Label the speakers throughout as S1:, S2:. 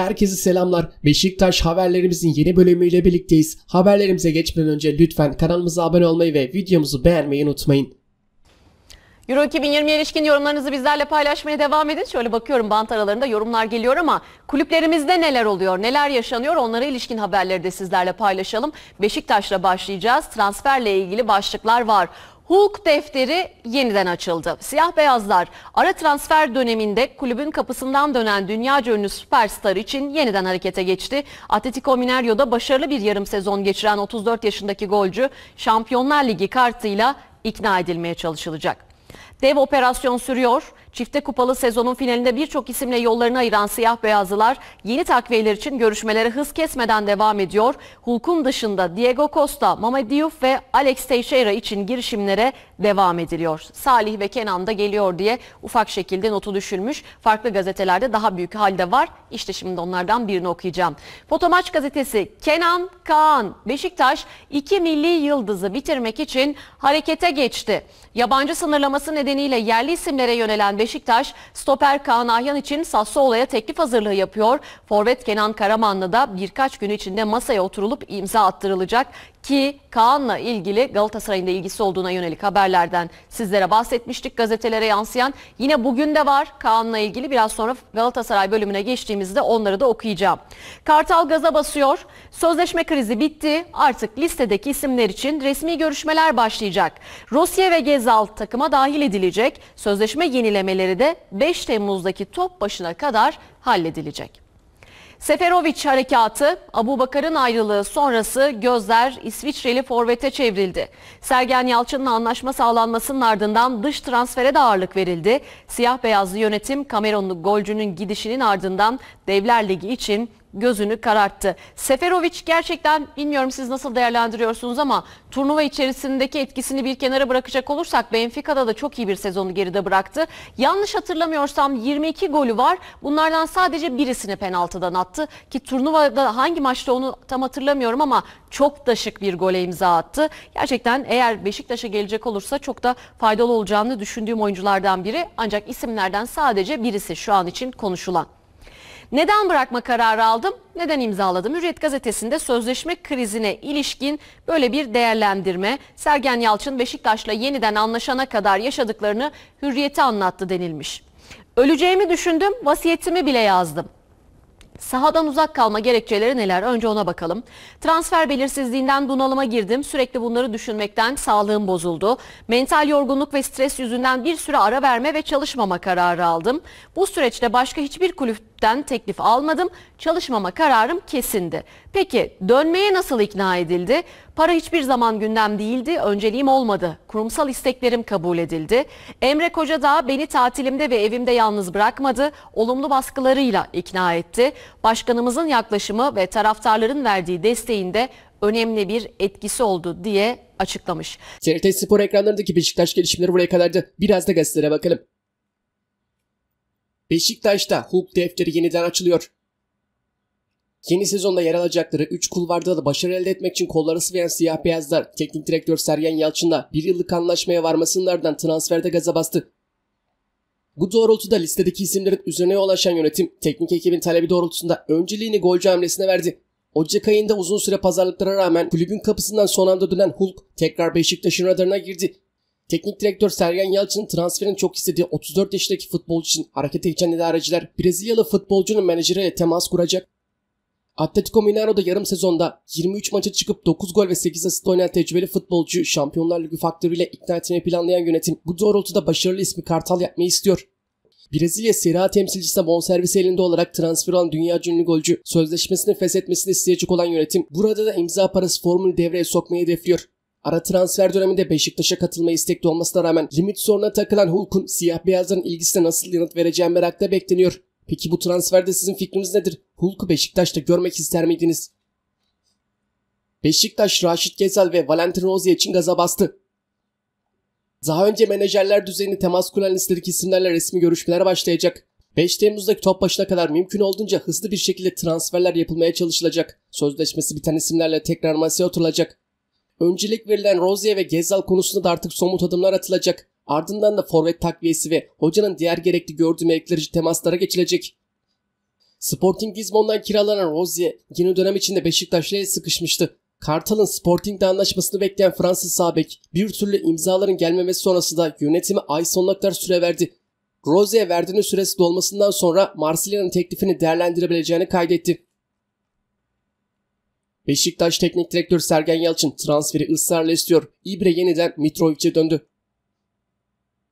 S1: Herkese selamlar. Beşiktaş haberlerimizin yeni bölümüyle birlikteyiz. Haberlerimize geçmeden önce lütfen kanalımıza abone olmayı ve videomuzu beğenmeyi unutmayın.
S2: Euro 2020 ilişkin yorumlarınızı bizlerle paylaşmaya devam edin. Şöyle bakıyorum bant aralarında yorumlar geliyor ama kulüplerimizde neler oluyor, neler yaşanıyor onlara ilişkin haberleri de sizlerle paylaşalım. Beşiktaş'la başlayacağız. Transferle ilgili başlıklar var. Hulk defteri yeniden açıldı. Siyah beyazlar ara transfer döneminde kulübün kapısından dönen dünya ünlü süperstar için yeniden harekete geçti. Atletico Mineirio'da başarılı bir yarım sezon geçiren 34 yaşındaki golcü Şampiyonlar Ligi kartıyla ikna edilmeye çalışılacak. Dev operasyon sürüyor. Çifte kupalı sezonun finalinde birçok isimle yollarını ayıran siyah beyazlılar yeni takviyeler için görüşmelere hız kesmeden devam ediyor. Hulk'un dışında Diego Costa, Mame Diouf ve Alex Teixeira için girişimlere devam ediliyor. Salih ve Kenan da geliyor diye ufak şekilde notu düşülmüş. Farklı gazetelerde daha büyük halde var. İşte şimdi onlardan birini okuyacağım. Fotomaç gazetesi Kenan Kaan Beşiktaş iki milli yıldızı bitirmek için harekete geçti. Yabancı sınırlaması nedeniyle yerli isimlere yönelen Beşiktaş stoper Kaan Ayhan için Sassuolo'ya teklif hazırlığı yapıyor. Forvet Kenan Karaman'la da birkaç gün içinde masaya oturulup imza attırılacak ki Kaan'la ilgili Galatasaray'ın da ilgisi olduğuna yönelik haberlerden sizlere bahsetmiştik gazetelere yansıyan. Yine bugün de var Kaan'la ilgili biraz sonra Galatasaray bölümüne geçtiğimizde onları da okuyacağım. Kartal gaza basıyor. Sözleşme krizi bitti. Artık listedeki isimler için resmi görüşmeler başlayacak. Rusya ve Gezal takıma dahil edilecek. Sözleşme yenilemeleri de 5 Temmuz'daki top başına kadar halledilecek. Seferovic harekatı, Abu Bakar'ın ayrılığı sonrası gözler İsviçreli forvete çevrildi. Sergen Yalçın'ın anlaşma sağlanmasının ardından dış transfere de ağırlık verildi. Siyah beyazlı yönetim Kamerunlu golcünün gidişinin ardından Devler Ligi için gözünü kararttı. Seferovic gerçekten bilmiyorum siz nasıl değerlendiriyorsunuz ama turnuva içerisindeki etkisini bir kenara bırakacak olursak Benfica'da da çok iyi bir sezonu geride bıraktı. Yanlış hatırlamıyorsam 22 golü var. Bunlardan sadece birisini penaltıdan attı ki turnuvada hangi maçta onu tam hatırlamıyorum ama çok da şık bir gole imza attı. Gerçekten eğer Beşiktaş'a gelecek olursa çok da faydalı olacağını düşündüğüm oyunculardan biri. Ancak isimlerden sadece birisi şu an için konuşulan. Neden bırakma kararı aldım? Neden imzaladım? Hürriyet gazetesinde sözleşme krizine ilişkin böyle bir değerlendirme. Sergen Yalçın Beşiktaş'la yeniden anlaşana kadar yaşadıklarını Hürriyet'e anlattı denilmiş. Öleceğimi düşündüm, vasiyetimi bile yazdım. Sahadan uzak kalma gerekçeleri neler? Önce ona bakalım. Transfer belirsizliğinden bunalıma girdim. Sürekli bunları düşünmekten sağlığım bozuldu. Mental yorgunluk ve stres yüzünden bir süre ara verme ve çalışmama kararı aldım. Bu süreçte başka hiçbir kulüp kulüpten teklif almadım. Çalışmama kararım kesindi. Peki dönmeye nasıl ikna edildi? Para hiçbir zaman gündem değildi. Önceliğim olmadı. Kurumsal isteklerim kabul edildi. Emre Koca da beni tatilimde ve evimde yalnız bırakmadı. Olumlu baskılarıyla ikna etti. Başkanımızın yaklaşımı ve taraftarların verdiği desteğinde önemli bir etkisi oldu
S1: diye açıklamış. TRT Spor ekranlarındaki Beşiktaş gelişmeleri buraya kadardı. Biraz da gazetelere bakalım. Beşiktaş'ta Hulk defteri yeniden açılıyor. Yeni sezonda yer alacakları 3 kulvarda da başarı elde etmek için kolları sıvayan siyah beyazlar teknik direktör Sergen Yalçın'la bir yıllık anlaşmaya varmasının transferde gaza bastı. Bu doğrultuda listedeki isimlerin üzerine ulaşan yönetim teknik ekibin talebi doğrultusunda önceliğini golcü hamlesine verdi. Ocak ayında uzun süre pazarlıklara rağmen kulübün kapısından son anda dönen Hulk tekrar Beşiktaş'ın radarına girdi Teknik direktör Sergen Yalçın'ın transferin çok istediği 34 yaşındaki futbolcu için harekete geçen idareciler Brezilyalı futbolcunun menajeriyle temas kuracak. Atletico Mineiro'da yarım sezonda 23 maça çıkıp 9 gol ve 8 asist oynayan tecrübeli futbolcu Şampiyonlar Ligi faktörüyle ikna etmeyi planlayan yönetim bu doğrultuda başarılı ismi Kartal yapmayı istiyor. Brezilya Serie A temsilcisi bonservis elinde olarak transfer olan dünya ünlü golcü sözleşmesini feshetmesini isteyecek olan yönetim burada da imza parası formülü devreye sokmayı hedefliyor. Ara transfer döneminde Beşiktaş'a katılma istekli olmasına rağmen limit soruna takılan Hulk'un siyah beyazların ilgisine nasıl yanıt vereceği merakla bekleniyor. Peki bu transferde sizin fikriniz nedir? Hulk'u Beşiktaş'ta görmek ister miydiniz? Beşiktaş Raşit Gezal ve Valentin Rozier için gaza bastı. Daha önce menajerler düzeyinde temas kuran listedeki isimlerle resmi görüşmeler başlayacak. 5 Temmuz'daki top başına kadar mümkün olduğunca hızlı bir şekilde transferler yapılmaya çalışılacak. Sözleşmesi biten isimlerle tekrar masaya oturulacak. Öncelik verilen Rozier ve Gezal konusunda da artık somut adımlar atılacak. Ardından da forvet takviyesi ve hocanın diğer gerekli gördüğü mevkilerici temaslara geçilecek. Sporting Lisbon'dan kiralanan Rozier yeni dönem içinde Beşiktaş'la sıkışmıştı. Kartal'ın Sporting'de anlaşmasını bekleyen Fransız Sabek bir türlü imzaların gelmemesi sonrası da yönetimi ay sonuna kadar süre verdi. Rozier verdiğinin süresi dolmasından sonra Marsilya'nın teklifini değerlendirebileceğini kaydetti. Beşiktaş Teknik direktör Sergen Yalçın transferi ısrarla istiyor. İbre yeniden Mitrovic'e döndü.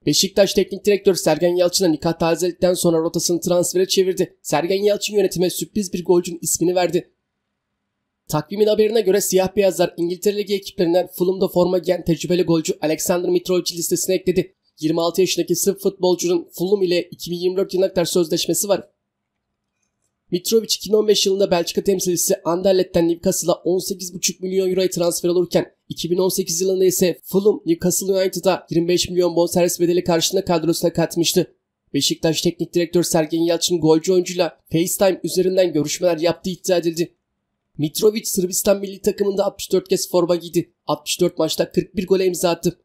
S1: Beşiktaş Teknik direktör Sergen Yalçın'a nikah tazelikten sonra rotasını transfere çevirdi. Sergen Yalçın yönetime sürpriz bir golcünün ismini verdi. Takvimin haberine göre siyah beyazlar İngiltere Ligi ekiplerinden Fulham'da forma giyen tecrübeli golcü Alexander Mitrovic listesine ekledi. 26 yaşındaki sırf futbolcunun Fulham ile 2024 yılına kadar sözleşmesi var. Mitrovic 2015 yılında Belçika temsilcisi Anderlet'ten Newcastle'a 18,5 milyon euroya transfer olurken 2018 yılında ise Fulham Newcastle United'a 25 milyon bonservis bedeli karşılığında kadrosuna katmıştı. Beşiktaş Teknik Direktör Sergen Yalçın golcü oyuncuyla FaceTime üzerinden görüşmeler yaptığı iddia edildi. Mitrovic Sırbistan milli takımında 64 kez forma giydi. 64 maçta 41 gole imza attı.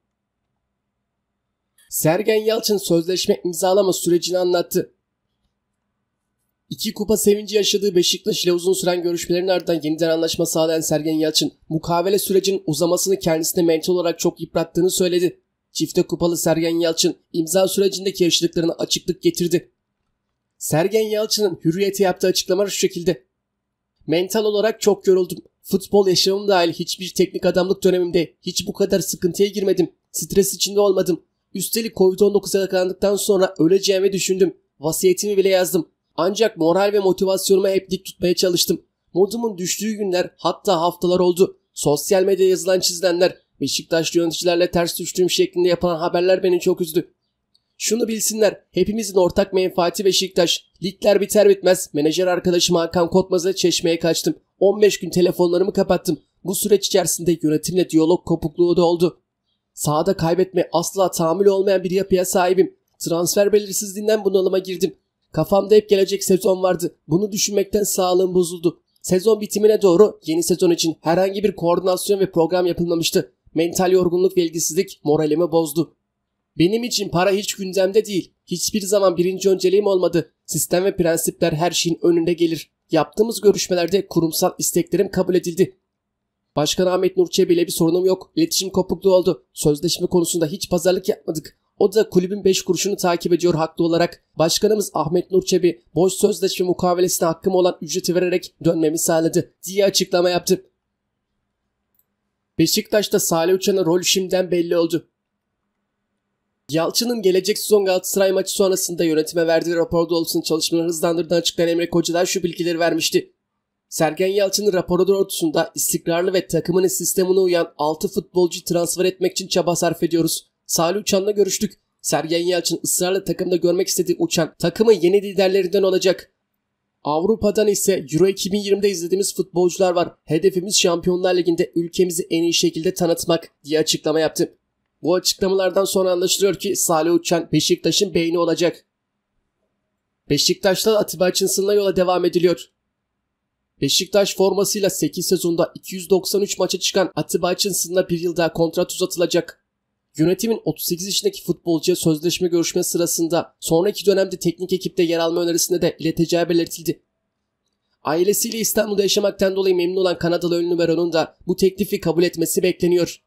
S1: Sergen Yalçın sözleşme imzalama sürecini anlattı. İki kupa sevinci yaşadığı Beşiktaş ile uzun süren görüşmelerin ardından yeniden anlaşma sağlayan Sergen Yalçın, mukavele sürecinin uzamasını kendisine mental olarak çok yıprattığını söyledi. Çifte kupalı Sergen Yalçın imza sürecindeki yaşadıklarına açıklık getirdi. Sergen Yalçın'ın hürriyete yaptığı açıklama şu şekilde. Mental olarak çok yoruldum. Futbol yaşamım dahil hiçbir teknik adamlık dönemimde hiç bu kadar sıkıntıya girmedim. Stres içinde olmadım. Üstelik Covid-19'a yakalandıktan sonra öleceğimi düşündüm. Vasiyetimi bile yazdım. Ancak moral ve motivasyonumu hep dik tutmaya çalıştım. Modumun düştüğü günler hatta haftalar oldu. Sosyal medyada yazılan çizilenler, Beşiktaşlı yöneticilerle ters düştüğüm şeklinde yapılan haberler beni çok üzdü. Şunu bilsinler, hepimizin ortak menfaati Beşiktaş. Ligler biter bitmez menajer arkadaşım Hakan Kotmaz'a çeşmeye kaçtım. 15 gün telefonlarımı kapattım. Bu süreç içerisinde yönetimle diyalog kopukluğu da oldu. Sahada kaybetme asla tahammül olmayan bir yapıya sahibim. Transfer belirsizliğinden bunalıma girdim. Kafamda hep gelecek sezon vardı. Bunu düşünmekten sağlığım bozuldu. Sezon bitimine doğru yeni sezon için herhangi bir koordinasyon ve program yapılmamıştı. Mental yorgunluk ve ilgisizlik moralimi bozdu. Benim için para hiç gündemde değil. Hiçbir zaman birinci önceliğim olmadı. Sistem ve prensipler her şeyin önünde gelir. Yaptığımız görüşmelerde kurumsal isteklerim kabul edildi. Başkan Ahmet Nurçebi bile bir sorunum yok. İletişim kopukluğu oldu. Sözleşme konusunda hiç pazarlık yapmadık. O da kulübün 5 kuruşunu takip ediyor haklı olarak. Başkanımız Ahmet Nurçebi boş sözleşme mukavelesine hakkım olan ücreti vererek dönmemi sağladı diye açıklama yaptı. Beşiktaş'ta Salih Uçan'ın rolü şimdiden belli oldu. Yalçın'ın gelecek sezon Galatasaray maçı sonrasında yönetime verdiği raporda olsun çalışmaları hızlandırdığını açıklayan Emre Koca'dan şu bilgileri vermişti. Sergen Yalçın'ın raporu doğrultusunda istikrarlı ve takımının sistemine uyan 6 futbolcu transfer etmek için çaba sarf ediyoruz. Salih Uçan'la görüştük. Sergen Yalçın ısrarla takımda görmek istediği Uçan takımı yeni liderlerinden olacak. Avrupa'dan ise Euro 2020'de izlediğimiz futbolcular var. Hedefimiz Şampiyonlar Ligi'nde ülkemizi en iyi şekilde tanıtmak diye açıklama yaptı. Bu açıklamalardan sonra anlaşılıyor ki Salih Uçan Beşiktaş'ın beyni olacak. Beşiktaş'ta Atiba Açınsın'la yola devam ediliyor. Beşiktaş formasıyla 8 sezonda 293 maça çıkan Atiba Açınsın'la bir yıl daha kontrat uzatılacak. Yönetimin 38 yaşındaki futbolcuya sözleşme görüşme sırasında sonraki dönemde teknik ekipte yer alma önerisinde de ileteceği belirtildi. Ailesiyle İstanbul'da yaşamaktan dolayı memnun olan Kanadalı ünlü baronun da bu teklifi kabul etmesi bekleniyor.